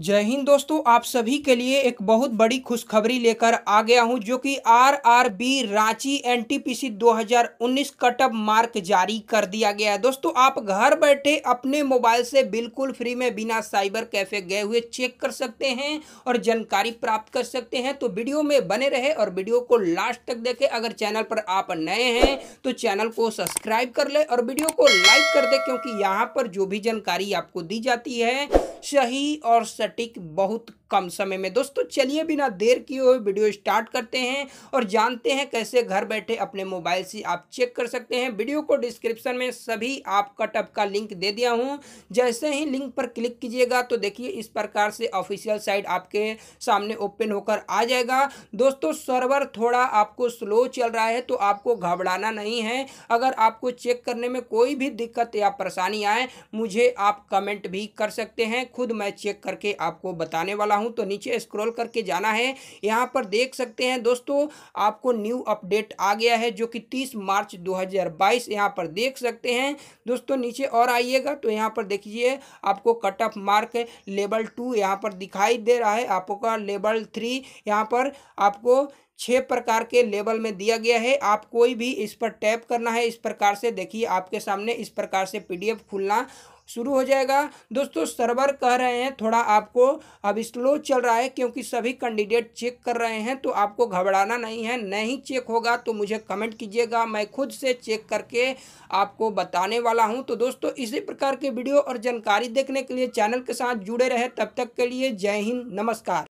जय हिंद दोस्तों आप सभी के लिए एक बहुत बड़ी खुशखबरी लेकर आ गया हूं जो कि RRB Ranchi NTPC 2019 cutoff mark जारी कर दिया गया है दोस्तों आप घर बैठे अपने मोबाइल से बिल्कुल फ्री में बिना साइबर कैफे गए हुए चेक कर सकते हैं और जानकारी प्राप्त कर सकते हैं तो वीडियो में बने रहे और वीडियो को लास्ट तक देखें अगर चैनल पर आप नए हैं तो चैनल को सब्सक्राइब कर ले और वीडियो को लाइक कर दे क्योंकि यहाँ पर जो भी जानकारी आपको दी जाती है सही और सटीक बहुत कम समय में दोस्तों चलिए बिना देर किए हुए वीडियो स्टार्ट करते हैं और जानते हैं कैसे घर बैठे अपने मोबाइल से आप चेक कर सकते हैं वीडियो को डिस्क्रिप्शन में सभी आप कटअप का लिंक दे दिया हूँ जैसे ही लिंक पर क्लिक कीजिएगा तो देखिए इस प्रकार से ऑफिशियल साइट आपके सामने ओपन होकर आ जाएगा दोस्तों सर्वर थोड़ा आपको स्लो चल रहा है तो आपको घबराना नहीं है अगर आपको चेक करने में कोई भी दिक्कत या परेशानी आए मुझे आप कमेंट भी कर सकते हैं खुद मैं चेक करके आपको बताने वाला हूं तो नीचे स्क्रॉल करके जाना है यहां पर देख सकते हैं दोस्तों आपको न्यू अपडेट आ गया है जो कि 30 मार्च 2022 यहां पर देख सकते हैं दोस्तों नीचे और आइएगा तो यहां पर देखिए आपको cut off mark level two यहाँ पर दिखाई दे रहा है आपका लेवल थ्री यहाँ पर आपको छः प्रकार के लेवल में दिया गया है आप कोई भी इस पर टैप करना है इस प्रकार से देखिए आपके सामने इस प्रकार से पीडीएफ खुलना शुरू हो जाएगा दोस्तों सर्वर कह रहे हैं थोड़ा आपको अब स्लो चल रहा है क्योंकि सभी कैंडिडेट चेक कर रहे हैं तो आपको घबराना नहीं है नहीं चेक होगा तो मुझे कमेंट कीजिएगा मैं खुद से चेक करके आपको बताने वाला हूं तो दोस्तों इसी प्रकार के वीडियो और जानकारी देखने के लिए चैनल के साथ जुड़े रहे तब तक के लिए जय हिंद नमस्कार